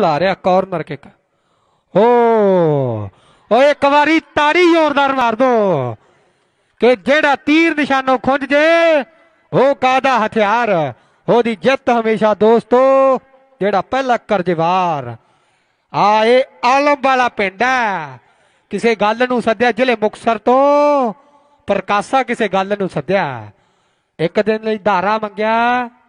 ਲਾ ਰਿਹਾ corner kick ਓ ਓ ਇੱਕ ਵਾਰੀ ਤਾੜੀ ਜ਼ੋਰਦਾਰ ਮਾਰ ਦੋ ਕਿ ਜਿਹੜਾ ਤੀਰ ਨਿਸ਼ਾਨੋਂ ਖੁੰਝ ਜੇ ਉਹ ਕਾਦਾ ਹਥਿਆਰ ਉਹਦੀ ਜਿੱਤ ਹਮੇਸ਼ਾ ਦੋਸਤੋ ਜਿਹੜਾ ਪਹਿਲਾ ਕਰਜਵਾਰ ਆ ਇਹ ਆਲਮ ਵਾਲਾ ਪਿੰਡ ਹੈ ਕਿਸੇ ਗੱਲ ਨੂੰ ਸੱਦਿਆ ਜ਼ਿਲ੍ਹੇ ਮੁਕਸਰ ਤੋਂ ਪ੍ਰਕਾਸ਼ਾ ਕਿਸੇ ਗੱਲ ਨੂੰ ਸੱਦਿਆ ਇੱਕ ਦਿਨ ਲਈ ਧਾਰਾ ਮੰਗਿਆ